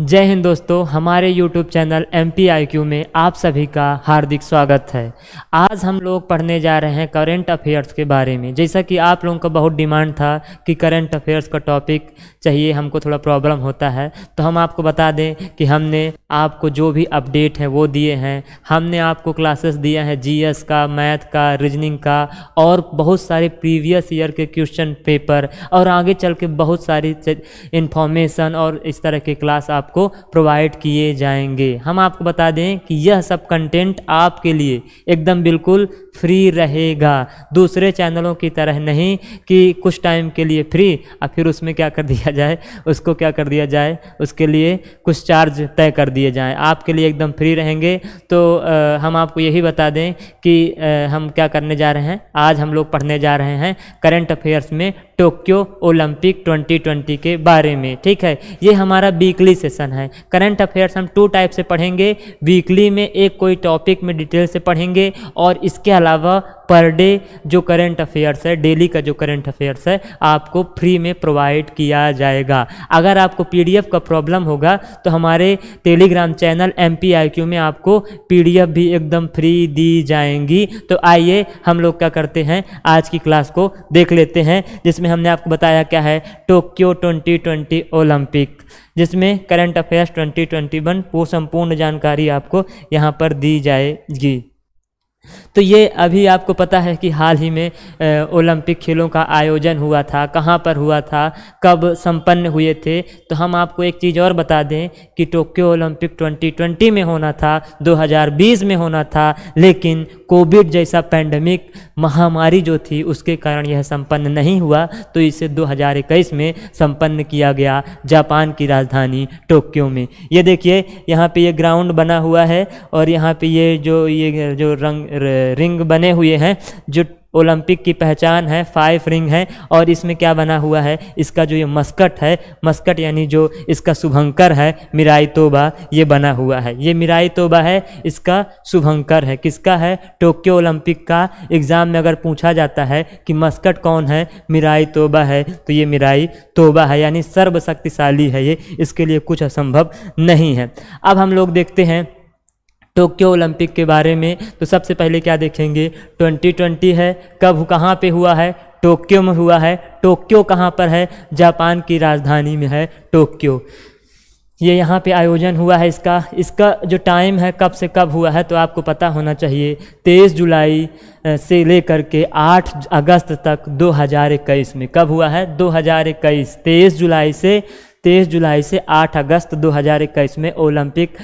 जय हिंद दोस्तों हमारे YouTube चैनल एम पी में आप सभी का हार्दिक स्वागत है आज हम लोग पढ़ने जा रहे हैं करेंट अफेयर्स के बारे में जैसा कि आप लोगों का बहुत डिमांड था कि करेंट अफेयर्स का टॉपिक चाहिए हमको थोड़ा प्रॉब्लम होता है तो हम आपको बता दें कि हमने आपको जो भी अपडेट है वो दिए हैं हमने आपको क्लासेस दिया है जी का मैथ का रीजनिंग का और बहुत सारे प्रीवियस ईयर के क्वेश्चन पेपर और आगे चल के बहुत सारी इन्फॉर्मेशन और इस तरह के क्लास आप आपको प्रोवाइड किए जाएंगे हम आपको बता दें कि यह सब कंटेंट आपके लिए एकदम बिल्कुल फ्री रहेगा दूसरे चैनलों की तरह नहीं कि कुछ टाइम के लिए फ्री और फिर उसमें क्या कर दिया जाए उसको क्या कर दिया जाए उसके लिए कुछ चार्ज तय कर दिए जाए आपके लिए एकदम फ्री रहेंगे तो आ, हम आपको यही बता दें कि आ, हम क्या करने जा रहे हैं आज हम लोग पढ़ने जा रहे हैं करंट अफेयर्स में टोक्यो ओलंपिक 2020 के बारे में ठीक है ये हमारा वीकली सेशन है करंट अफेयर्स हम टू टाइप से पढ़ेंगे वीकली में एक कोई टॉपिक में डिटेल से पढ़ेंगे और इसके अलावा अलावा पर डे जो करेंट अफेयर्स है डेली का जो करेंट अफेयर्स है आपको फ्री में प्रोवाइड किया जाएगा अगर आपको पीडीएफ का प्रॉब्लम होगा तो हमारे टेलीग्राम चैनल एम में आपको पीडीएफ भी एकदम फ्री दी जाएंगी तो आइए हम लोग क्या करते हैं आज की क्लास को देख लेते हैं जिसमें हमने आपको बताया क्या है टोक्यो 2020 ओलंपिक जिसमें करंट अफेयर्स 2021 वो संपूर्ण जानकारी आपको यहाँ पर दी जाएगी तो ये अभी आपको पता है कि हाल ही में ओलंपिक खेलों का आयोजन हुआ था कहाँ पर हुआ था कब संपन्न हुए थे तो हम आपको एक चीज़ और बता दें कि टोक्यो ओलंपिक 2020 में होना था 2020 में होना था लेकिन कोविड जैसा पैंडमिक महामारी जो थी उसके कारण यह संपन्न नहीं हुआ तो इसे 2021 में संपन्न किया गया जापान की राजधानी टोक्यो में ये देखिए यहाँ पर ये ग्राउंड बना हुआ है और यहाँ पर ये जो ये जो रंग रिंग बने हुए हैं जो ओलंपिक की पहचान है फाइव रिंग है और इसमें क्या बना हुआ है इसका जो ये मस्कट है मस्कट यानी जो इसका शुभंकर है मिराई तोबा ये बना हुआ है ये मिराई तोबा है इसका शुभंकर है किसका है टोक्यो ओलंपिक का एग्ज़ाम में अगर पूछा जाता है कि मस्कट कौन है मिराई तोबा है तो ये मिराई तोबा है यानी सर्वशक्तिशाली है ये इसके लिए कुछ असंभव नहीं है अब हम लोग देखते हैं टोक्यो ओलंपिक के बारे में तो सबसे पहले क्या देखेंगे 2020 है कब कहाँ पे हुआ है टोक्यो में हुआ है टोक्यो कहाँ पर है जापान की राजधानी में है टोक्यो ये यहाँ पे आयोजन हुआ है इसका इसका जो टाइम है कब से कब हुआ है तो आपको पता होना चाहिए तेईस जुलाई से लेकर के आठ अगस्त तक दो हज़ार इक्कीस में कब हुआ है दो हज़ार इक्कीस तेईस जुलाई से तेईस जुलाई से आठ अगस्त 2021 में ओलंपिक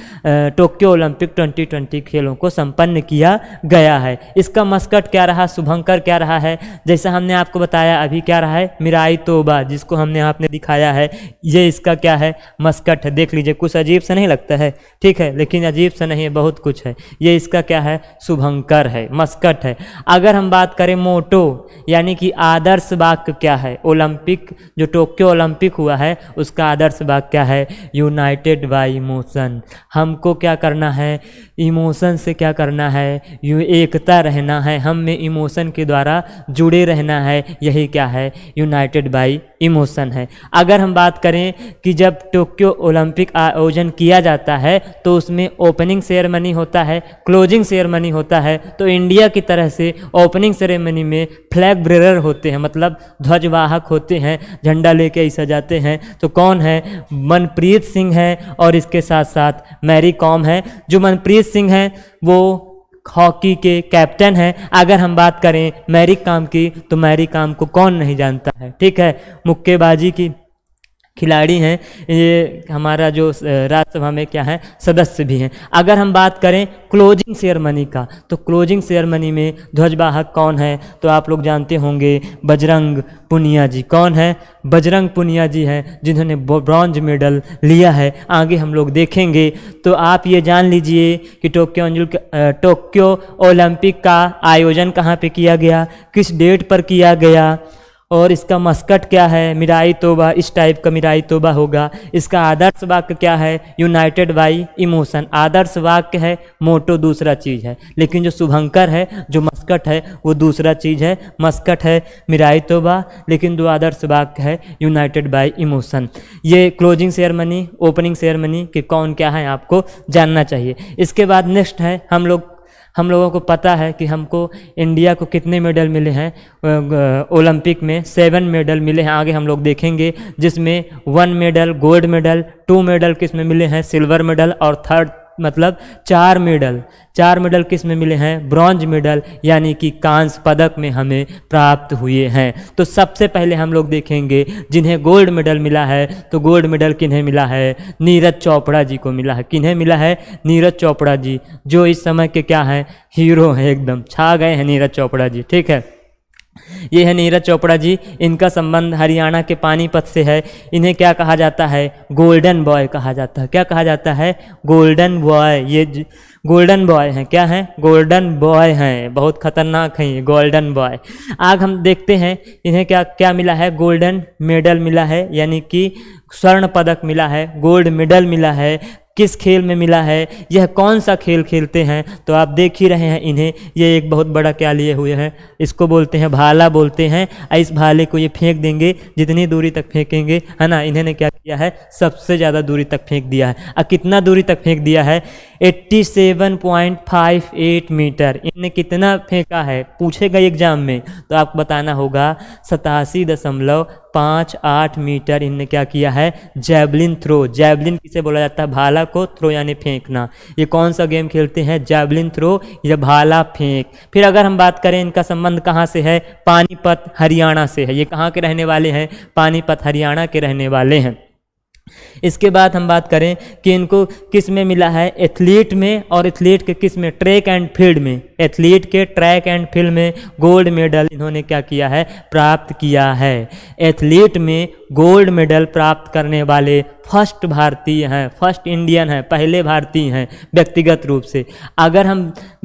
टोक्यो ओलंपिक 2020 खेलों को संपन्न किया गया है इसका मस्कट क्या रहा शुभंकर क्या रहा है जैसा हमने आपको बताया अभी क्या रहा है मिराई तोबा जिसको हमने आपने दिखाया है ये इसका क्या है मस्कट है देख लीजिए कुछ अजीब सा नहीं लगता है ठीक है लेकिन अजीब सा नहीं है बहुत कुछ है ये इसका क्या है शुभंकर है मस्कट है अगर हम बात करें मोटो यानी कि आदर्श वाक्य क्या है ओलंपिक जो टोक्यो ओलंपिक हुआ है उसका आदर्श वाक्य है यूनाइटेड बाई इमोशन हमको क्या करना है इमोशन से क्या करना है यू एकता रहना है हम में इमोशन के द्वारा जुड़े रहना है यही क्या है यूनाइटेड बाई इमोशन है अगर हम बात करें कि जब टोक्यो ओलंपिक आयोजन किया जाता है तो उसमें ओपनिंग सेरेमनी होता है क्लोजिंग सेरेमनी होता है तो इंडिया की तरह से ओपनिंग सेरेमनी में फ्लैग ब्रेरर होते हैं मतलब ध्वजवाहक होते हैं झंडा लेके ऐसा जाते हैं तो कौन कौन है मनप्रीत सिंह है और इसके साथ साथ मैरी कॉम है जो मनप्रीत सिंह हैं वो हॉकी के कैप्टन हैं अगर हम बात करें मैरी काम की तो मैरी काम को कौन नहीं जानता है ठीक है मुक्केबाजी की खिलाड़ी हैं ये हमारा जो राज्यसभा में क्या है सदस्य भी हैं अगर हम बात करें क्लोजिंग सेरेमनी का तो क्लोजिंग सेरेमनी में ध्वजवाहक कौन है तो आप लोग जानते होंगे बजरंग पुनिया जी कौन है बजरंग पुनिया जी हैं जिन्होंने ब्रॉन्ज मेडल लिया है आगे हम लोग देखेंगे तो आप ये जान लीजिए कि टोक्यो टोक्यो ओलंपिक का आयोजन कहाँ पर किया गया किस डेट पर किया गया और इसका मस्कट क्या है मिराई तोबा इस टाइप का मिराई तोबा होगा इसका आदर्श वाक्य क्या है यूनाइटेड बाई इमोशन आदर्श वाक्य है मोटो दूसरा चीज़ है लेकिन जो शुभंकर है जो मस्कट है वो दूसरा चीज़ है मस्कट है मिराई तोबा लेकिन दो आदर्श वाक्य है यूनाइटेड बाई इमोशन ये क्लोजिंग सेरेमनी ओपनिंग सेरेमनी कि कौन क्या है आपको जानना चाहिए इसके बाद नेक्स्ट है हम लोग हम लोगों को पता है कि हमको इंडिया को कितने मेडल मिले हैं ओलंपिक में सेवन मेडल मिले हैं आगे हम लोग देखेंगे जिसमें one medal gold medal two medal किसमें मिले हैं सिल्वर मेडल और थर्ड मतलब चार मेडल चार मेडल किस में मिले हैं ब्रॉन्ज मेडल यानी कि कांस पदक में हमें प्राप्त हुए हैं तो सबसे पहले हम लोग देखेंगे जिन्हें गोल्ड मेडल मिला है तो गोल्ड मेडल किन्हें मिला है नीरज चोपड़ा जी को मिला है किन्हें मिला है नीरज चोपड़ा जी जो इस समय के क्या हैं हीरो हैं एकदम छा गए हैं नीरज चोपड़ा जी ठीक है ये है नीरज चोपड़ा जी इनका संबंध हरियाणा के पानीपत से है इन्हें क्या कहा जाता है गोल्डन बॉय कहा जाता है क्या कहा जाता है गोल्डन बॉय ये गोल्डन बॉय हैं क्या हैं गोल्डन बॉय हैं बहुत खतरनाक हैं ये गोल्डन बॉय आज हम देखते हैं इन्हें क्या क्या मिला है गोल्डन मेडल मिला है यानी कि स्वर्ण पदक मिला है गोल्ड मेडल मिला है किस खेल में मिला है यह कौन सा खेल खेलते हैं तो आप देख ही रहे हैं इन्हें ये एक बहुत बड़ा क्या लिए हुए हैं इसको बोलते हैं भाला बोलते हैं इस भाले को ये फेंक देंगे जितनी दूरी तक फेंकेंगे है ना इन्हें क्या किया है सबसे ज़्यादा दूरी तक फेंक दिया है और कितना दूरी तक फेंक दिया है एट्टी मीटर इन्हें कितना फेंका है पूछेगा एग्जाम में तो आपको बताना होगा सतासी दशमलव पाँच आठ मीटर इनने क्या किया है जैवलिन थ्रो जैवलिन किसे बोला जाता है भाला को थ्रो यानी फेंकना ये कौन सा गेम खेलते हैं जैवलिन थ्रो या भाला फेंक फिर अगर हम बात करें इनका संबंध कहाँ से है पानीपत हरियाणा से है ये कहाँ के रहने वाले हैं पानीपत हरियाणा के रहने वाले हैं इसके बाद हम बात करें कि इनको किस में मिला है एथलीट में और एथलीट के किस में ट्रैक एंड फील्ड में एथलीट के ट्रैक एंड फील्ड में गोल्ड मेडल इन्होंने क्या किया है प्राप्त किया है एथलीट में गोल्ड मेडल प्राप्त करने वाले फर्स्ट भारतीय हैं फर्स्ट इंडियन हैं पहले भारतीय हैं व्यक्तिगत रूप से अगर हम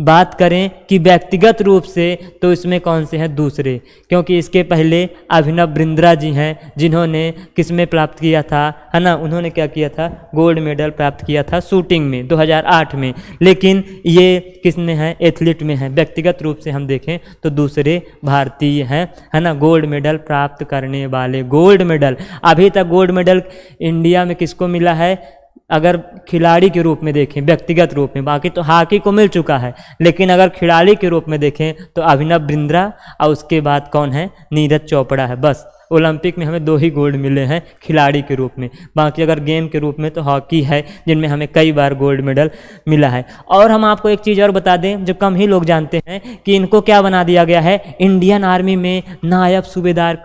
बात करें कि व्यक्तिगत रूप से तो इसमें कौन से हैं दूसरे क्योंकि इसके पहले अभिनव बृंद्रा जी हैं जिन्होंने किस में प्राप्त किया था है ना ना उन्होंने क्या किया था गोल्ड मेडल प्राप्त किया था शूटिंग में 2008 में लेकिन ये किसने हैं एथलीट में हैं व्यक्तिगत रूप से हम देखें तो दूसरे भारतीय हैं है ना गोल्ड मेडल प्राप्त करने वाले गोल्ड मेडल अभी तक गोल्ड मेडल इंडिया में किसको मिला है अगर खिलाड़ी के रूप में देखें व्यक्तिगत रूप में बाकी तो हॉकी को मिल चुका है लेकिन अगर खिलाड़ी के रूप में देखें तो अभिनव बिंद्रा और उसके बाद कौन है नीरज चोपड़ा है बस ओलंपिक में हमें दो ही गोल्ड मिले हैं खिलाड़ी के रूप में बाकी अगर गेम के रूप में तो हॉकी है जिनमें हमें कई बार गोल्ड मेडल मिला है और हम आपको एक चीज़ और बता दें जो कम ही लोग जानते हैं कि इनको क्या बना दिया गया है इंडियन आर्मी में नायब सूबेदार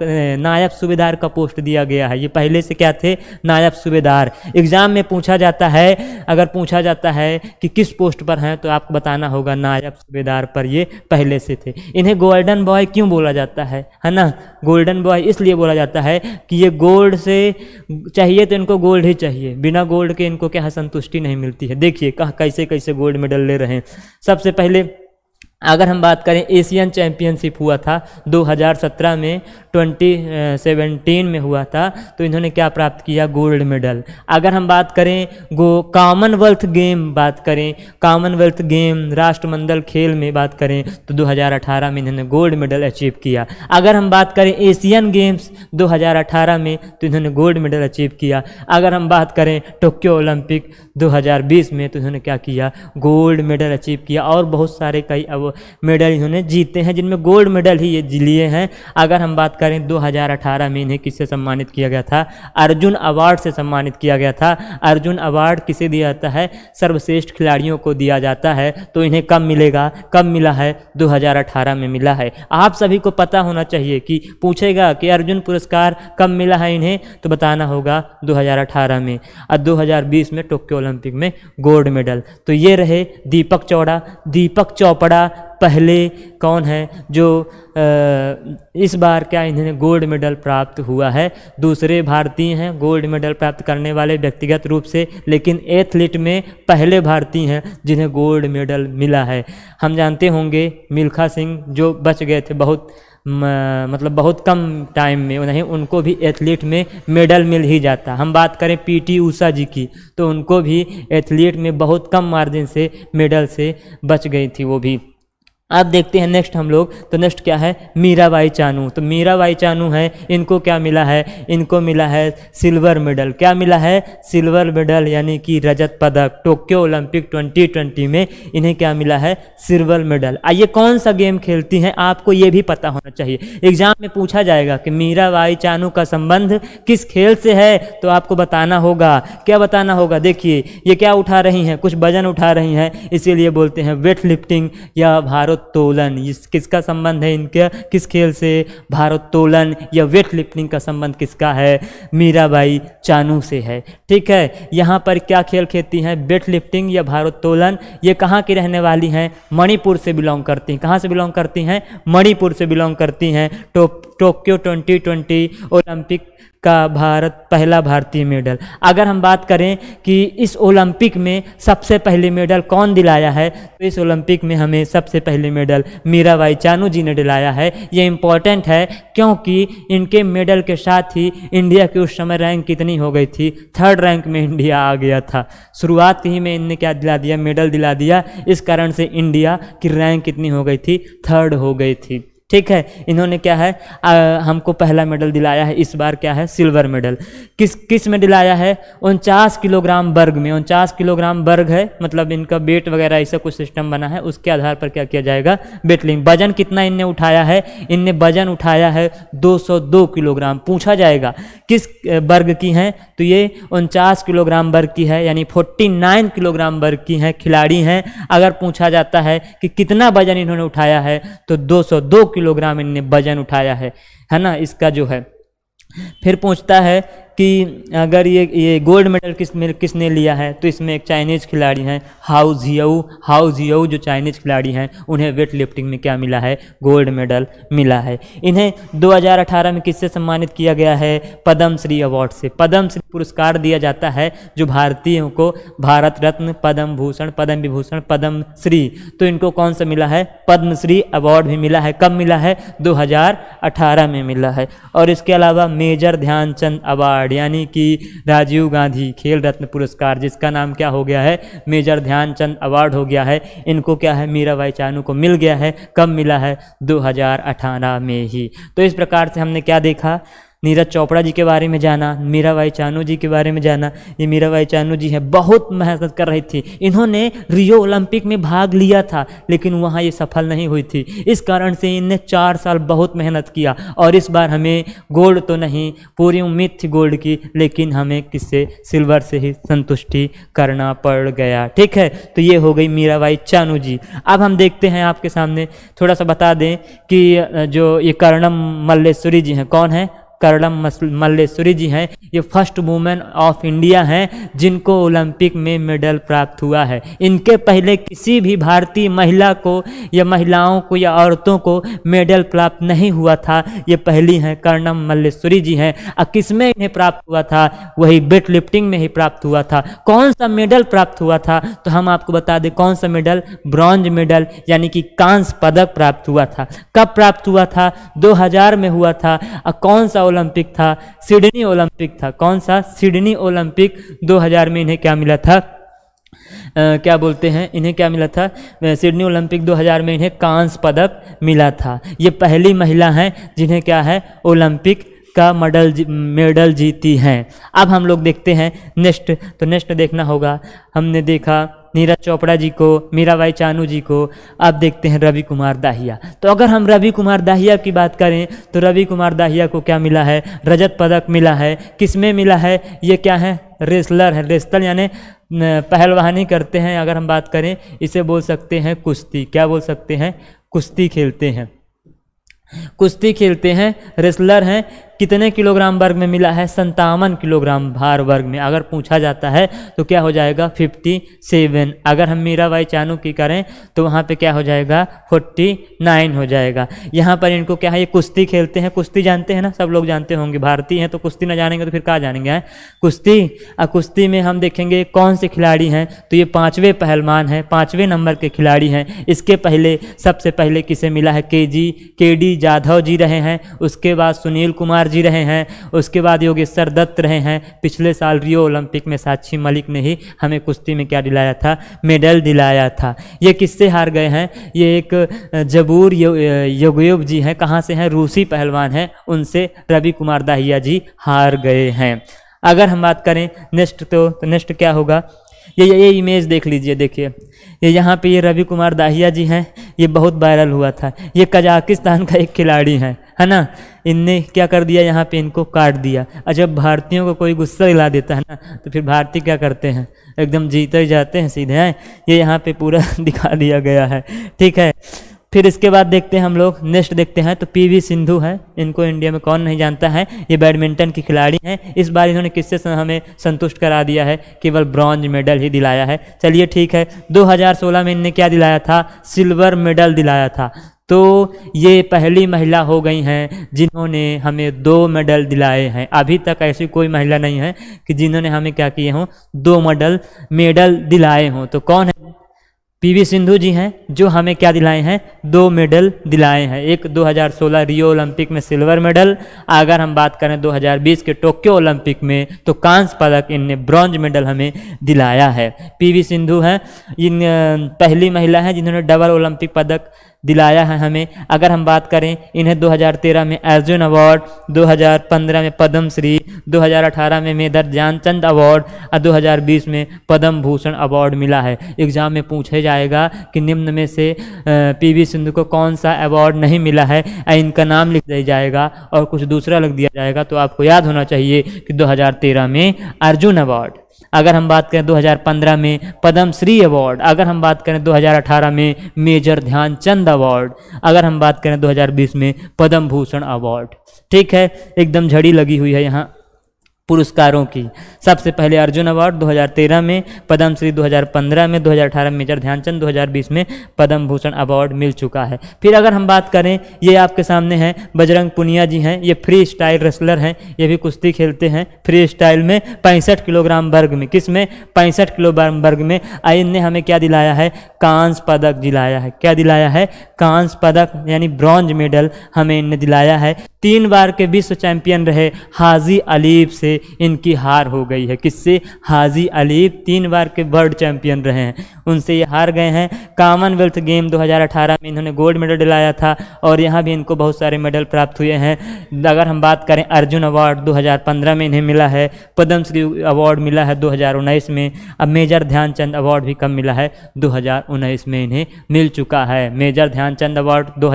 नायब सूबेदार का पोस्ट दिया गया है ये पहले से क्या थे नायब सूबेदार एग्ज़ाम में पूछा जाता है अगर पूछा जाता है कि किस पोस्ट पर हैं तो आपको बताना होगा नायब सूबेदार पर ये पहले से थे इन्हें गोल्डन बॉय क्यों बोला जाता है है ना गोल्डन बॉय इसलिए इसलिए बोला जाता है कि ये गोल्ड से चाहिए तो इनको गोल्ड ही चाहिए बिना गोल्ड के इनको क्या संतुष्टि नहीं मिलती है देखिए कहा कैसे कैसे गोल्ड मेडल ले रहे हैं सबसे पहले अगर हम बात करें एशियन चैम्पियनशिप हुआ था 2017 में 2017 में हुआ था तो इन्होंने क्या प्राप्त किया गोल्ड मेडल अगर हम बात करें गो कॉमनवेल्थ गेम बात करें कॉमनवेल्थ गेम राष्ट्रमंडल खेल में बात करें तो 2018 में इन्होंने गोल्ड मेडल अचीव किया अगर हम बात करें एशियन गेम्स 2018 में तो इन्होंने गोल्ड मेडल अचीव किया अगर हम बात करें टोक्यो ओलंपिक दो में तो इन्होंने क्या किया गोल्ड मेडल अचीव किया और बहुत सारे कई अब मेडल इन्होंने जीते हैं जिनमें गोल्ड मेडल ही ये लिए हैं अगर हम बात करें 2018 में इन्हें किससे सम्मानित किया गया था अर्जुन अवार्ड से सम्मानित किया गया था अर्जुन अवार्ड किसे दिया जाता है सर्वश्रेष्ठ खिलाड़ियों को दिया जाता है तो इन्हें कब मिलेगा कब मिला है दो में मिला है आप सभी को पता होना चाहिए कि पूछेगा कि अर्जुन पुरस्कार कब मिला है इन्हें तो बताना होगा 2018 में और 2020 में टोक्यो ओलंपिक में गोल्ड मेडल तो ये रहे दीपक चौड़ा दीपक चौपड़ा पहले कौन है जो इस बार क्या इन्हें गोल्ड मेडल प्राप्त हुआ है दूसरे भारतीय हैं गोल्ड मेडल प्राप्त करने वाले व्यक्तिगत रूप से लेकिन एथलीट में पहले भारतीय हैं जिन्हें गोल्ड मेडल मिला है हम जानते होंगे मिल्खा सिंह जो बच गए थे बहुत मतलब बहुत कम टाइम में नहीं उनको भी एथलीट में मेडल मिल ही जाता हम बात करें पीटी ऊषा जी की तो उनको भी एथलीट में बहुत कम मार्जिन से मेडल से बच गई थी वो भी अब देखते हैं नेक्स्ट हम लोग तो नेक्स्ट क्या है मीराबाई चानू तो मीराबाई चानू है इनको क्या मिला है इनको मिला है सिल्वर मेडल क्या मिला है सिल्वर मेडल यानी कि रजत पदक टोक्यो ओलंपिक 2020 में इन्हें क्या मिला है सिल्वर मेडल आइए कौन सा गेम खेलती हैं आपको ये भी पता होना चाहिए एग्जाम में पूछा जाएगा कि मीराबाई चानू का संबंध किस खेल से है तो आपको बताना होगा क्या बताना होगा देखिए ये क्या उठा रही हैं कुछ वजन उठा रही हैं इसीलिए बोलते हैं वेट लिफ्टिंग या भारत भारोत्तोलन इस किसका संबंध है इनका किस खेल से भारोत्तोलन या वेट लिफ्टिंग का संबंध किसका है मीराबाई चानू से है ठीक है यहाँ पर क्या खेल खेलती हैं वेट लिफ्टिंग या भारोत्तोलन ये कहाँ की रहने वाली हैं मणिपुर से बिलोंग करती हैं कहाँ से बिलोंग करती हैं मणिपुर से बिलोंग करती हैं टोप टोक्यो 2020 ओलंपिक का भारत पहला भारतीय मेडल अगर हम बात करें कि इस ओलंपिक में सबसे पहले मेडल कौन दिलाया है तो इस ओलंपिक में हमें सबसे पहले मेडल मीराबाई चानू जी ने दिलाया है ये इम्पॉर्टेंट है क्योंकि इनके मेडल के साथ ही इंडिया की उस समय रैंक कितनी हो गई थी थर्ड रैंक में इंडिया आ गया था शुरुआत ही में इनने क्या दिला दिया मेडल दिला दिया इस कारण से इंडिया की रैंक कितनी हो गई थी थर्ड हो गई थी ठीक है इन्होंने क्या है आ, हमको पहला मेडल दिलाया है इस बार क्या है सिल्वर मेडल किस किस में दिलाया है उनचास किलोग्राम वर्ग में उनचास किलोग्राम वर्ग है मतलब इनका वेट वगैरह ऐसा कुछ सिस्टम बना है उसके आधार पर क्या किया जाएगा बेटलिंग वजन कितना इनने उठाया है इनने वजन उठाया है 202 किलोग्राम पूछा जाएगा किस वर्ग की हैं तो ये उनचास किलोग्राम वर्ग की है यानी नाइन किलोग्राम वर्ग की हैं खिलाड़ी हैं अगर पूछा जाता है कि कितना वजन इन्होंने उठाया है तो दो किलोग्राम इनने वजन उठाया है है ना इसका जो है फिर पूछता है कि अगर ये ये गोल्ड मेडल किस में किसने लिया है तो इसमें एक चाइनीज़ खिलाड़ी हैं हाउ जियऊ हाउ जियऊ जो चाइनीज़ खिलाड़ी हैं उन्हें वेट लिफ्टिंग में क्या मिला है गोल्ड मेडल मिला है इन्हें 2018 में किससे सम्मानित किया गया है पद्मश्री अवार्ड से पद्मश्री पुरस्कार दिया जाता है जो भारतीयों को भारत रत्न पद्म भूषण पद्म विभूषण पद्मश्री तो इनको कौन सा मिला है पद्मश्री अवार्ड भी मिला है कब मिला है दो में मिला है और इसके अलावा मेजर ध्यानचंद अवार्ड अवार्ड यानी कि राजीव गांधी खेल रत्न पुरस्कार जिसका नाम क्या हो गया है मेजर ध्यानचंद अवार्ड हो गया है इनको क्या है मीरा बाई चानू को मिल गया है कब मिला है दो में ही तो इस प्रकार से हमने क्या देखा नीरज चोपड़ा जी के बारे में जाना मीरा बाई चानू जी के बारे में जाना ये मीरा बाई चानू जी है बहुत मेहनत कर रही थी इन्होंने रियो ओलंपिक में भाग लिया था लेकिन वहाँ ये सफल नहीं हुई थी इस कारण से इनने चार साल बहुत मेहनत किया और इस बार हमें गोल्ड तो नहीं पूरी उम्मीद थी गोल्ड की लेकिन हमें किससे सिल्वर से ही संतुष्टि करना पड़ गया ठीक है तो ये हो गई मीराबाई चानू जी अब हम देखते हैं आपके सामने थोड़ा सा बता दें कि जो ये कर्णम मल्लेश्वरी जी हैं कौन है करलम मल्लेश्वरी जी हैं ये फर्स्ट वुमेन ऑफ इंडिया हैं जिनको ओलंपिक में मेडल प्राप्त हुआ है इनके पहले किसी भी भारतीय महिला को या महिलाओं को या औरतों को मेडल प्राप्त नहीं हुआ था ये पहली हैं करणम मल्लेश्वरी जी हैं और किसमें इन्हें प्राप्त हुआ था वही वेट लिफ्टिंग में ही प्राप्त हुआ था कौन सा मेडल प्राप्त हुआ था तो हम आपको बता दें कौन सा मेडल ब्रॉन्ज मेडल यानी कि कांस पदक प्राप्त हुआ था कब प्राप्त हुआ था 2000 में हुआ था और कौन सा ओलंपिक था सिडनी ओलंपिक था कौन सा सिडनी ओलंपिक 2000 में इन्हें क्या मिला था Uh, क्या बोलते हैं इन्हें क्या मिला था सिडनी ओलंपिक 2000 में इन्हें कांस्य पदक मिला था ये पहली महिला हैं जिन्हें क्या है ओलंपिक का मडल जी, मेडल जीती हैं अब हम लोग देखते हैं नेक्स्ट तो नेक्स्ट देखना होगा हमने देखा नीरज चोपड़ा जी को मीराबाई चानू जी को अब देखते हैं रवि कुमार दाहिया तो अगर हम रवि कुमार दाहिया की बात करें तो रवि कुमार दाहिया को क्या मिला है रजत पदक मिला है किसमें मिला है ये क्या है रेसलर है रेस्तल यानी पहलवानी करते हैं अगर हम बात करें इसे बोल सकते हैं कुश्ती क्या बोल सकते हैं कुश्ती खेलते हैं कुश्ती खेलते हैं रेसलर हैं कितने किलोग्राम वर्ग में मिला है संतावन किलोग्राम भार वर्ग में अगर पूछा जाता है तो क्या हो जाएगा फिफ्टी सेवन अगर हम मीरा बाई चानू की करें तो वहाँ पे क्या हो जाएगा फोर्टी नाइन हो जाएगा यहाँ पर इनको क्या है ये कुश्ती खेलते हैं कुश्ती जानते हैं ना सब लोग जानते होंगे भारतीय हैं तो कुश्ती ना जानेंगे तो फिर कहाँ जानेंगे कुश्ती और कुश्ती में हम देखेंगे कौन से खिलाड़ी हैं तो ये पाँचवें पहलवान हैं पाँचवें नंबर के खिलाड़ी हैं इसके पहले सबसे पहले किसे मिला है के जी के डी जाधव जी रहे हैं उसके बाद सुनील कुमार जी रहे हैं उसके बाद योगेश्वर दत्त रहे हैं पिछले साल रियो ओलंपिक में साक्षी मलिक ने ही हमें कुश्ती में क्या दिलाया था मेडल दिलाया था ये किससे हार गए हैं ये एक जबूर योगयोग जी हैं कहाँ से हैं रूसी पहलवान हैं उनसे रवि कुमार दाहिया जी हार गए हैं अगर हम बात करें नेक्स्ट तो, तो नेक्स्ट क्या होगा ये ये इमेज देख लीजिए देखिए ये यहाँ पे ये रवि कुमार दाहिया जी हैं ये बहुत वायरल हुआ था ये कजाकिस्तान का एक खिलाड़ी हैं है ना इनने क्या कर दिया यहाँ पे इनको काट दिया और जब भारतीयों को कोई गुस्सा दिला देता है ना तो फिर भारतीय क्या करते हैं एकदम जीते ही जाते हैं सीधे हैं ये यहाँ पे पूरा दिखा दिया गया है ठीक है फिर इसके बाद देखते हैं हम लोग नेक्स्ट देखते हैं तो पीवी सिंधु है इनको इंडिया में कौन नहीं जानता है ये बैडमिंटन की खिलाड़ी हैं इस बार इन्होंने किससे हमें संतुष्ट करा दिया है केवल ब्रॉन्ज मेडल ही दिलाया है चलिए ठीक है 2016 में इनने क्या दिलाया था सिल्वर मेडल दिलाया था तो ये पहली महिला हो गई हैं जिन्होंने हमें दो मेडल दिलाए हैं अभी तक ऐसी कोई महिला नहीं है कि जिन्होंने हमें क्या किए हों दो मेडल मेडल दिलाए हों तो कौन है पीवी सिंधु जी हैं जो हमें क्या दिलाए हैं दो मेडल दिलाए हैं एक 2016 रियो ओलंपिक में सिल्वर मेडल अगर हम बात करें 2020 के टोक्यो ओलंपिक में तो कांस्य पदक इनने ब्रॉन्ज मेडल हमें दिलाया है पीवी सिंधु हैं इन पहली महिला हैं जिन्होंने डबल ओलंपिक पदक दिलाया है हमें अगर हम बात करें इन्हें 2013 में अर्जुन अवार्ड 2015 में पद्म श्री 2018 में मेदर ध्यानचंद अवार्ड और 2020 में पद्म भूषण अवार्ड मिला है एग्जाम में पूछा जाएगा कि निम्न में से पीवी सिंधु को कौन सा अवार्ड नहीं मिला है इनका नाम लिख दिया जाएगा और कुछ दूसरा लग दिया जाएगा तो आपको याद होना चाहिए कि दो में अर्जुन अवार्ड अगर हम बात करें 2015 में पद्मश्री अवार्ड अगर हम बात करें 2018 में मेजर ध्यानचंद अवार्ड अगर हम बात करें 2020 में पद्म भूषण अवार्ड ठीक है एकदम झड़ी लगी हुई है यहाँ पुरस्कारों की सबसे पहले अर्जुन अवार्ड 2013 में पद्मश्री 2015 में 2018 में मेजर ध्यानचंद 2020 में पद्म भूषण अवार्ड मिल चुका है फिर अगर हम बात करें ये आपके सामने हैं बजरंग पुनिया जी हैं ये फ्री स्टाइल रेसलर हैं ये भी कुश्ती खेलते हैं फ्री स्टाइल में पैंसठ किलोग्राम वर्ग में किस में पैंसठ किलोग्राम वर्ग में आइन ने हमें क्या दिलाया है कांस पदक दिलाया है क्या दिलाया है कांस पदक यानी ब्रॉन्ज मेडल हमें इनने दिलाया है तीन बार के विश्व चैंपियन रहे हाजी अलीब से से इनकी हार हो गई है किससे हाजी अलीब तीन बार के वर्ल्ड चैंपियन रहे हैं उनसे ये हार गए हैं कॉमनवेल्थ गेम 2018 में इन्होंने गोल्ड मेडल दिलाया था और यहाँ भी इनको बहुत सारे मेडल प्राप्त हुए हैं अगर हम बात करें अर्जुन अवार्ड 2015 में इन्हें मिला है पद्मश्री अवार्ड मिला है 2019 में अब मेजर ध्यानचंद अवार्ड भी कब मिला है 2019 में इन्हें मिल चुका है मेजर ध्यानचंद अवार्ड दो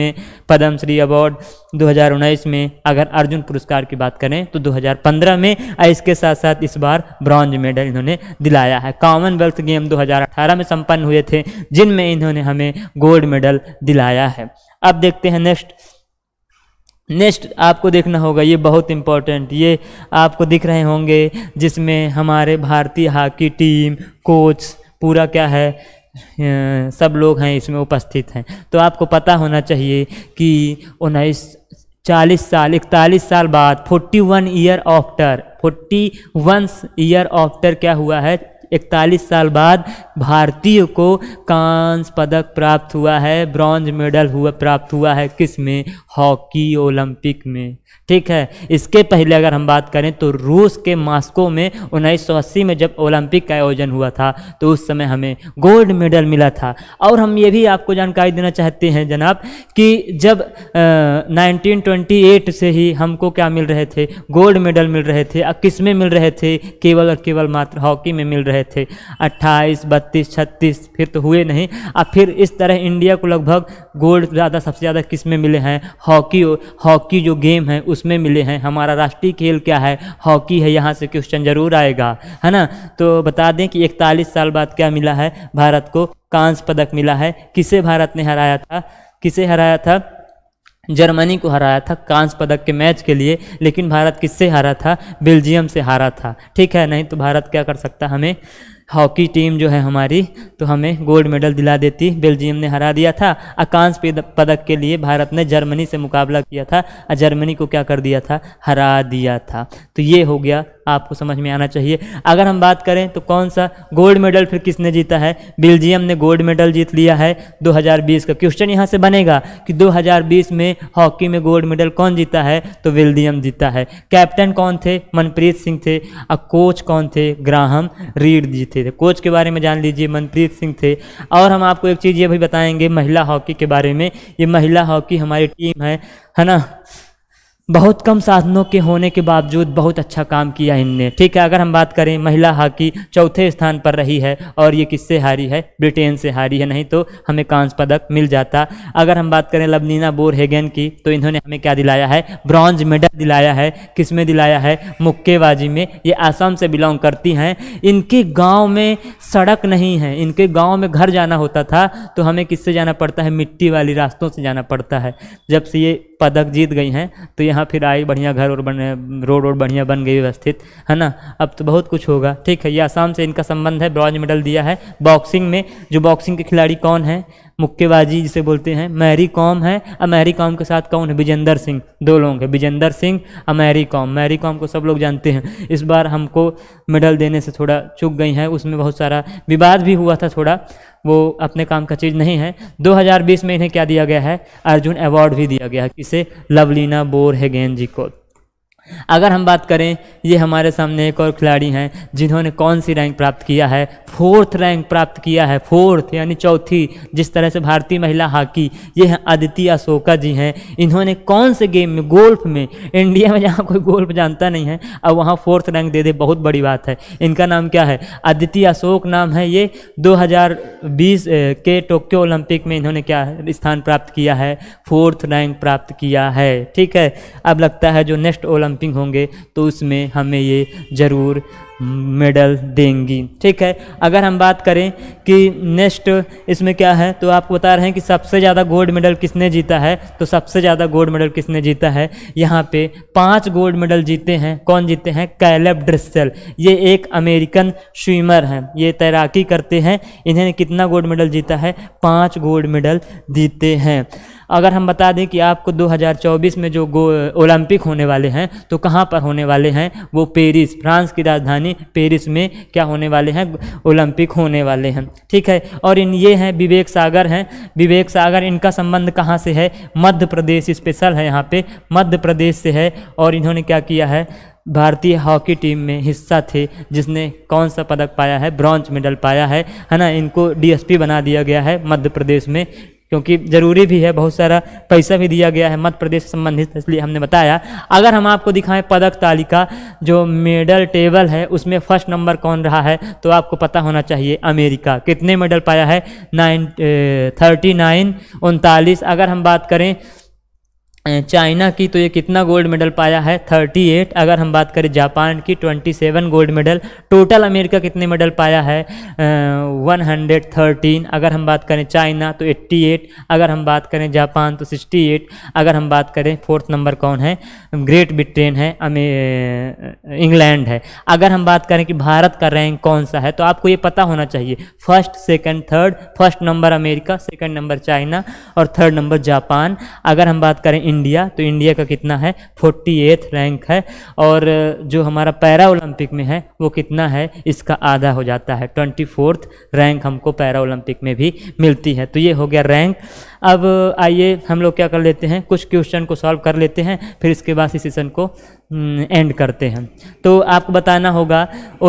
में पद्मश्री अवार्ड दो में अगर अर्जुन पुरस्कार की बात करें तो दो 2015 में और इसके साथ साथ इस बार ब्रॉन्ज मेडल इन्होंने दिलाया है कॉमनवेल्थ गेम 2018 में संपन्न हुए थे जिनमें इन्होंने हमें गोल्ड मेडल दिलाया है अब देखते हैं नेक्स्ट नेक्स्ट आपको देखना होगा ये बहुत इंपॉर्टेंट ये आपको दिख रहे होंगे जिसमें हमारे भारतीय हॉकी टीम कोच पूरा क्या है सब लोग हैं इसमें उपस्थित हैं तो आपको पता होना चाहिए कि उन्नीस चालीस साल इकतालीस साल बाद forty one year after forty one year after क्या हुआ है इकतालीस साल बाद भारतीय को कांस पदक प्राप्त हुआ है ब्रॉन्ज मेडल हुआ प्राप्त हुआ है किस में हॉकी ओलंपिक में ठीक है इसके पहले अगर हम बात करें तो रूस के मास्को में 1980 में जब ओलंपिक का आयोजन हुआ था तो उस समय हमें गोल्ड मेडल मिला था और हम ये भी आपको जानकारी देना चाहते हैं जनाब कि जब आ, 1928 से ही हमको क्या मिल रहे थे गोल्ड मेडल मिल रहे थे अब किस में मिल रहे थे केवल और केवल मात्र हॉकी में मिल रहे रहे थे 28, 32, 36 फिर तो हुए नहीं अब फिर इस तरह इंडिया को लगभग गोल्ड ज़्यादा सबसे ज़्यादा किस में मिले हैं हॉकी हॉकी जो गेम है उसमें मिले हैं हमारा राष्ट्रीय खेल क्या है हॉकी है यहाँ से क्वेश्चन ज़रूर आएगा है ना तो बता दें कि इकतालीस साल बाद क्या मिला है भारत को कांस्य पदक मिला है किसे भारत ने हराया था किसे हराया था जर्मनी को हराया था कांस पदक के मैच के लिए लेकिन भारत किससे हारा था बेल्जियम से हारा था ठीक है नहीं तो भारत क्या कर सकता हमें हॉकी टीम जो है हमारी तो हमें गोल्ड मेडल दिला देती बेल्जियम ने हरा दिया था अकांश पदक के लिए भारत ने जर्मनी से मुकाबला किया था और जर्मनी को क्या कर दिया था हरा दिया था तो ये हो गया आपको समझ में आना चाहिए अगर हम बात करें तो कौन सा गोल्ड मेडल फिर किसने जीता है बेल्जियम ने गोल्ड मेडल जीत लिया है 2020 का क्वेश्चन यहाँ से बनेगा कि 2020 में हॉकी में गोल्ड मेडल कौन जीता है तो बेल्जियम जीता है कैप्टन कौन थे मनप्रीत सिंह थे और कोच कौन थे ग्राहम रीड जी थे थे कोच के बारे में जान लीजिए मनप्रीत सिंह थे और हम आपको एक चीज़ ये भी बताएंगे महिला हॉकी के बारे में ये महिला हॉकी हमारी टीम है है ना बहुत कम साधनों के होने के बावजूद बहुत अच्छा काम किया इनने ठीक है अगर हम बात करें महिला हॉकी चौथे स्थान पर रही है और ये किससे हारी है ब्रिटेन से हारी है नहीं तो हमें कांस पदक मिल जाता अगर हम बात करें लबनीना बोरहेगन की तो इन्होंने हमें क्या दिलाया है ब्रॉन्ज मेडल दिलाया है किस में दिलाया है मुक्केबाजी में ये आसाम से बिलोंग करती हैं इनके गाँव में सड़क नहीं है इनके गाँव में घर जाना होता था तो हमें किससे जाना पड़ता है मिट्टी वाली रास्तों से जाना पड़ता है जब से ये पदक जीत गई हैं तो ये यहाँ फिर आई बढ़िया घर और बने रोड रोड बढ़िया बन गई व्यवस्थित है ना अब तो बहुत कुछ होगा ठीक है ये आसाम से इनका संबंध है ब्रॉन्ज मेडल दिया है बॉक्सिंग में जो बॉक्सिंग के खिलाड़ी कौन है मुक्केबाजी जिसे बोलते हैं मैरी कॉम है और मैरी कॉम के साथ कौन है विजेंदर सिंह दो लोग हैं विजेंदर सिंह और मैरी कॉम मैरी कॉम को सब लोग जानते हैं इस बार हमको मेडल देने से थोड़ा चुक गई हैं उसमें बहुत सारा विवाद भी हुआ था थोड़ा वो अपने काम का चीज़ नहीं है 2020 में इन्हें क्या दिया गया है अर्जुन अवार्ड भी दिया गया है किसे लवलीना बोर हेगेन जी को अगर हम बात करें ये हमारे सामने एक और खिलाड़ी हैं जिन्होंने कौन सी रैंक प्राप्त किया है फोर्थ रैंक प्राप्त किया है फोर्थ यानी चौथी जिस तरह से भारतीय महिला हॉकी ये हैं अदिति अशोका जी हैं इन्होंने कौन से गेम में गोल्फ में इंडिया में जहाँ कोई गोल्फ जानता नहीं है अब वहाँ फोर्थ रैंक दे दे बहुत बड़ी बात है इनका नाम क्या है अदिति अशोक नाम है ये दो के टोक्यो ओलंपिक में इन्होंने क्या स्थान प्राप्त किया है फोर्थ रैंक प्राप्त किया है ठीक है अब लगता है जो नेक्स्ट ओलंपिक पंपिंग होंगे तो उसमें हमें ये ज़रूर मेडल देंगी ठीक है अगर हम बात करें कि नेक्स्ट इसमें क्या है तो आपको बता रहे हैं कि सबसे ज़्यादा गोल्ड मेडल किसने जीता है तो सबसे ज़्यादा गोल्ड मेडल किसने जीता है यहाँ पे पांच गोल्ड मेडल जीते हैं कौन जीते हैं कैलब ड्रिस्सल ये एक अमेरिकन स्विमर हैं ये तैराकी करते हैं इन्हें कितना गोल्ड मेडल जीता है पाँच गोल्ड मेडल जीते हैं अगर हम बता दें कि आपको 2024 में जो ओलंपिक होने वाले हैं तो कहाँ पर होने वाले हैं वो पेरिस फ्रांस की राजधानी राजधानी पेरिस में क्या होने वाले हैं ओलंपिक होने वाले हैं ठीक है और इन ये हैं विवेक सागर हैं विवेक सागर इनका संबंध कहाँ से है मध्य प्रदेश स्पेशल है यहाँ पे मध्य प्रदेश से है और इन्होंने क्या किया है भारतीय हॉकी टीम में हिस्सा थे जिसने कौन सा पदक पाया है ब्रॉन्ज मेडल पाया है है ना इनको डीएसपी बना दिया गया है मध्य प्रदेश में क्योंकि ज़रूरी भी है बहुत सारा पैसा भी दिया गया है मध्य प्रदेश संबंधित इसलिए हमने बताया अगर हम आपको दिखाएं पदक तालिका जो मेडल टेबल है उसमें फर्स्ट नंबर कौन रहा है तो आपको पता होना चाहिए अमेरिका कितने मेडल पाया है नाइन थर्टी नाइन उनतालीस अगर हम बात करें चाइना की तो ये कितना गोल्ड मेडल पाया है 38 अगर हम बात करें जापान की 27 गोल्ड मेडल टोटल अमेरिका कितने मेडल पाया है uh, 113 अगर हम बात करें चाइना तो 88 अगर हम बात करें जापान तो 68 अगर हम बात करें फोर्थ नंबर कौन है ग्रेट ब्रिटेन है इंग्लैंड है अगर हम बात करें कि भारत का रैंक कौन सा है तो आपको ये पता होना चाहिए first second third first number America second number China और थर्ड नंबर जापान अगर हम बात करें इंडिया तो इंडिया का कितना है फोर्टी एथ रैंक है और जो हमारा पैरा ओलंपिक में है वो कितना है इसका आधा हो जाता है ट्वेंटी फोर्थ रैंक हमको पैरा ओलंपिक में भी मिलती है तो ये हो गया रैंक अब आइए हम लोग क्या कर लेते हैं कुछ क्वेश्चन को सॉल्व कर लेते हैं फिर इसके बाद इस सेशन को एंड करते हैं तो आपको बताना होगा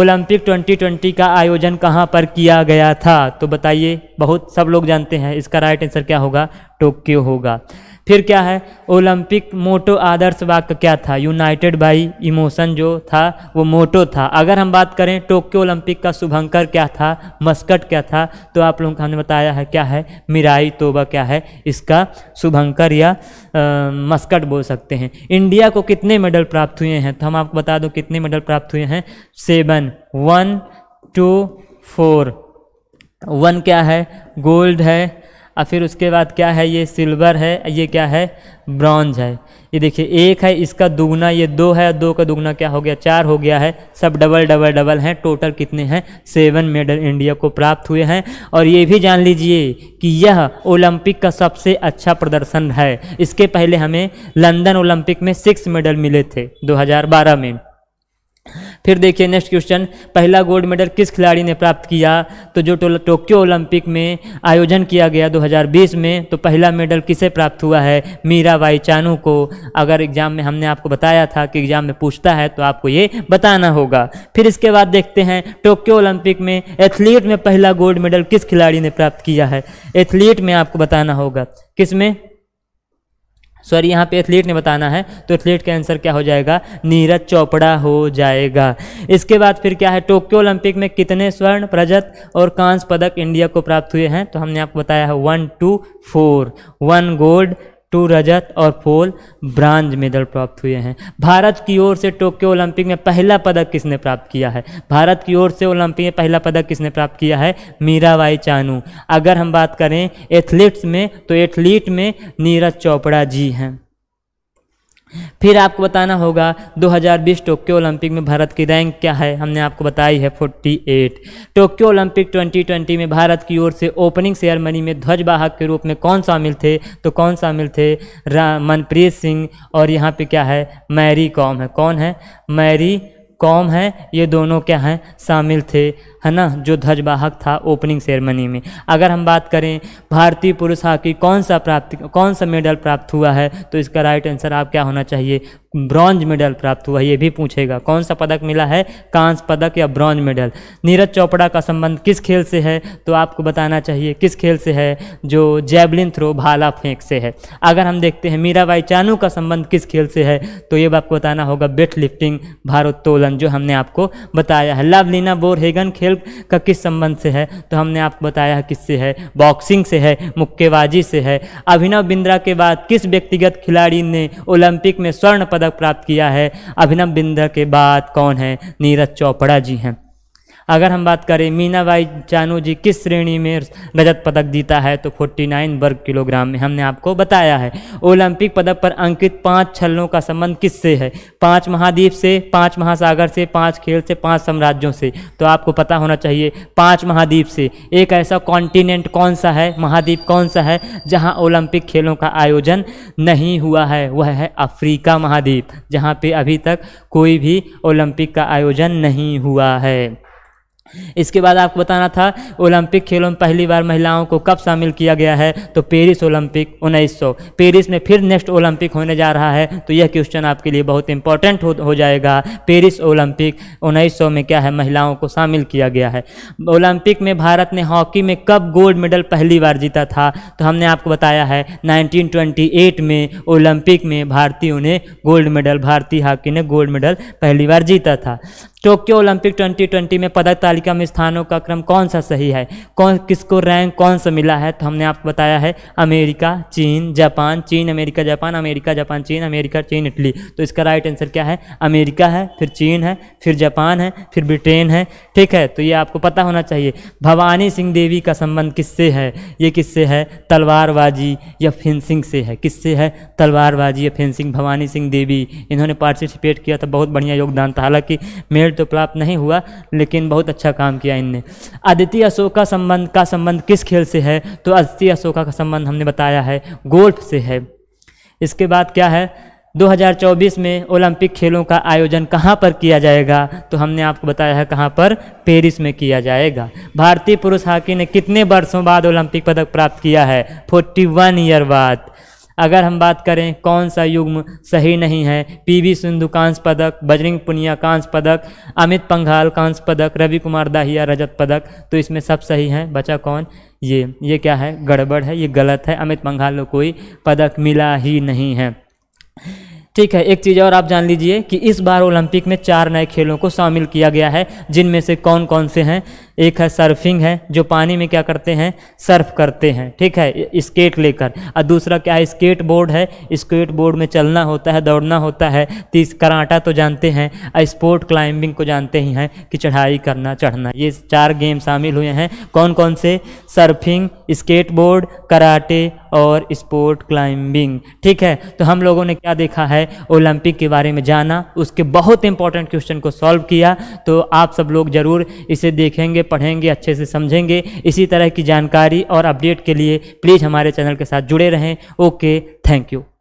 ओलंपिक 2020 का आयोजन कहाँ पर किया गया था तो बताइए बहुत सब लोग जानते हैं इसका राइट आंसर क्या होगा टोक्यो होगा फिर क्या है ओलंपिक मोटो आदर्श वाक्य क्या था यूनाइटेड बाई इमोशन जो था वो मोटो था अगर हम बात करें टोक्यो ओलंपिक का शुभंकर क्या था मस्कट क्या था तो आप लोगों को हमने बताया है क्या है मिराई तोबा क्या है इसका शुभंकर या आ, मस्कट बोल सकते हैं इंडिया को कितने मेडल प्राप्त हुए हैं तो हम आपको बता दो कितने मेडल प्राप्त हुए हैं seven one two four one क्या है गोल्ड है और फिर उसके बाद क्या है ये सिल्वर है ये क्या है ब्रॉन्ज है ये देखिए एक है इसका दुगना ये दो है दो का दुगना क्या हो गया चार हो गया है सब डबल डबल डबल हैं टोटल कितने हैं सेवन मेडल इंडिया को प्राप्त हुए हैं और ये भी जान लीजिए कि यह ओलंपिक का सबसे अच्छा प्रदर्शन है इसके पहले हमें लंदन ओलंपिक में सिक्स मेडल मिले थे 2012 में फिर देखिए नेक्स्ट क्वेश्चन पहला गोल्ड मेडल किस खिलाड़ी ने प्राप्त किया तो जो टोक्यो ओलंपिक में आयोजन किया गया 2020 में तो पहला मेडल किसे प्राप्त हुआ है मीरा बाई चानू को अगर एग्जाम में हमने आपको बताया था कि एग्जाम में पूछता है तो आपको ये बताना होगा फिर इसके बाद देखते हैं टोक्यो ओलंपिक में एथलीट में पहला गोल्ड मेडल किस खिलाड़ी ने प्राप्त किया है एथलीट में आपको बताना होगा किस में सॉरी यहाँ पे एथलीट ने बताना है तो एथलीट का आंसर क्या हो जाएगा नीरज चोपड़ा हो जाएगा इसके बाद फिर क्या है टोक्यो ओलंपिक में कितने स्वर्ण रजत और कांस्य पदक इंडिया को प्राप्त हुए हैं तो हमने आपको बताया है one two four one gold two रजत और फोल ब्रांज मेडल प्राप्त हुए हैं भारत की ओर से टोक्यो ओलंपिक में पहला पदक किसने प्राप्त किया है भारत की ओर से ओलंपिक में पहला पदक किसने प्राप्त किया है मीराबाई चानू अगर हम बात करें एथलीट्स में तो एथलीट में नीरज चोपड़ा जी हैं फिर आपको बताना होगा 2020 टोक्यो ओलंपिक में भारत की रैंक क्या है हमने आपको बताई है 48 टोक्यो ओलंपिक 2020 में भारत की ओर से ओपनिंग सेरेमनी में ध्वजवाहक के रूप में कौन शामिल थे तो कौन शामिल थे मनप्रीत सिंह और यहाँ पे क्या है मैरी कॉम है कौन है मैरी कौम है ये दोनों क्या हैं शामिल थे है ना जो ध्वजवाहक था ओपनिंग सेरेमनी में अगर हम बात करें भारतीय पुरुष हॉकी कौन सा प्राप्त कौन सा मेडल प्राप्त हुआ है तो इसका राइट आंसर आप क्या होना चाहिए ब्रॉन्ज मेडल प्राप्त हुआ ये भी पूछेगा कौन सा पदक मिला है कांस्य पदक या ब्रॉन्ज मेडल नीरज चोपड़ा का संबंध किस खेल से है तो आपको बताना चाहिए किस खेल से है जो जैबलिन थ्रो भाला फेंक से है अगर हम देखते हैं मीराबाई चानू का संबंध किस खेल से है तो ये आपको बताना होगा वेट लिफ्टिंग भारोत्तोलन जो हमने आपको बताया है लवलीना बोरहेगन खेल का किस संबंध से है तो हमने आपको बताया किससे है बॉक्सिंग से है मुक्केबाजी से है अभिनव बिंद्रा के बाद किस व्यक्तिगत खिलाड़ी ने ओलंपिक में स्वर्ण पदक प्राप्त किया है अभिनव बिंद्रा के बाद कौन है नीरज चौपड़ा जी हैं अगर हम बात करें मीनाबाई चानू जी किस श्रेणी में रजत पदक जीता है तो 49 वर्ग किलोग्राम में हमने आपको बताया है ओलंपिक पदक पर अंकित पांच छलों का संबंध किससे है पांच महाद्वीप से पांच महासागर से पांच खेल से पांच साम्राज्यों से तो आपको पता होना चाहिए पांच महाद्वीप से एक ऐसा कॉन्टिनेंट कौन सा है महाद्वीप कौन सा है जहाँ ओलंपिक खेलों का आयोजन नहीं हुआ है वह है अफ्रीका महाद्वीप जहाँ पर अभी तक कोई भी ओलंपिक का आयोजन नहीं हुआ है इसके बाद आपको बताना था ओलंपिक खेलों में पहली बार महिलाओं को कब शामिल किया गया है तो पेरिस ओलंपिक 1900 पेरिस में फिर नेक्स्ट ओलंपिक होने जा रहा है तो यह क्वेश्चन आपके लिए बहुत इंपॉर्टेंट हो, हो जाएगा पेरिस ओलंपिक 1900 में क्या है महिलाओं को शामिल किया गया है ओलंपिक में भारत ने हॉकी में कब गोल्ड मेडल पहली बार जीता था तो हमने आपको बताया है नाइनटीन में ओलंपिक में भारतीयों ने गोल्ड मेडल भारतीय हॉकी ने गोल्ड मेडल पहली बार जीता था टोक्यो ओलंपिक 2020 में पदक तालिका में स्थानों का क्रम कौन सा सही है कौन किसको रैंक कौन सा मिला है तो हमने आपको बताया है अमेरिका चीन जापान चीन अमेरिका जापान अमेरिका जापान चीन अमेरिका चीन इटली तो इसका राइट आंसर क्या है अमेरिका है फिर चीन है फिर जापान है फिर ब्रिटेन है ठीक है तो ये आपको पता होना चाहिए भवानी सिंह देवी का संबंध किससे है ये किससे है तलवारबाजी या फेंसिंग से है किससे है तलवारबाजी या फेंसिंग भवानी सिंह देवी इन्होंने पार्टिसिपेट किया था बहुत बढ़िया योगदान था हालाँकि मेरे मेल तो प्राप्त नहीं हुआ लेकिन बहुत अच्छा काम किया इनने अदिति अशोका संबंध का संबंध किस खेल से है तो अदिति अशोका का संबंध हमने बताया है गोल्फ से है इसके बाद क्या है 2024 में ओलंपिक खेलों का आयोजन कहां पर किया जाएगा तो हमने आपको बताया है कहां पर पेरिस में किया जाएगा भारतीय पुरुष हॉकी ने कितने वर्षों बाद ओलंपिक पदक प्राप्त किया है 41 ईयर बाद अगर हम बात करें कौन सा युग्म सही नहीं है पीवी सिंधु कांस्य पदक बजरंग पुनिया कांस्य पदक अमित पंघाल कांस्य पदक रवि कुमार दाहिया रजत पदक तो इसमें सब सही हैं बचा कौन ये ये क्या है गड़बड़ है ये गलत है अमित पंघाल को कोई पदक मिला ही नहीं है ठीक है एक चीज़ और आप जान लीजिए कि इस बार ओलंपिक में चार नए खेलों को शामिल किया गया है जिनमें से कौन कौन से हैं एक है सर्फिंग है जो पानी में क्या करते हैं सर्फ करते हैं ठीक है स्केट लेकर और दूसरा क्या है स्केट बोर्ड है स्केट बोर्ड में चलना होता है दौड़ना होता है तीस कराटा तो जानते हैं और स्पोर्ट क्लाइंबिंग को जानते ही हैं कि चढ़ाई करना चढ़ना ये चार गेम शामिल हुए हैं कौन कौन से सर्फिंग स्केट बोर्ड कराटे और स्पोर्ट क्लाइंबिंग ठीक है तो हम लोगों ने क्या देखा है ओलंपिक के बारे में जाना उसके बहुत इंपॉर्टेंट क्वेश्चन को सॉल्व किया तो आप सब लोग ज़रूर इसे देखेंगे पढ़ेंगे अच्छे से समझेंगे इसी तरह की जानकारी और अपडेट के लिए प्लीज़ हमारे चैनल के साथ जुड़े रहें ओके थैंक यू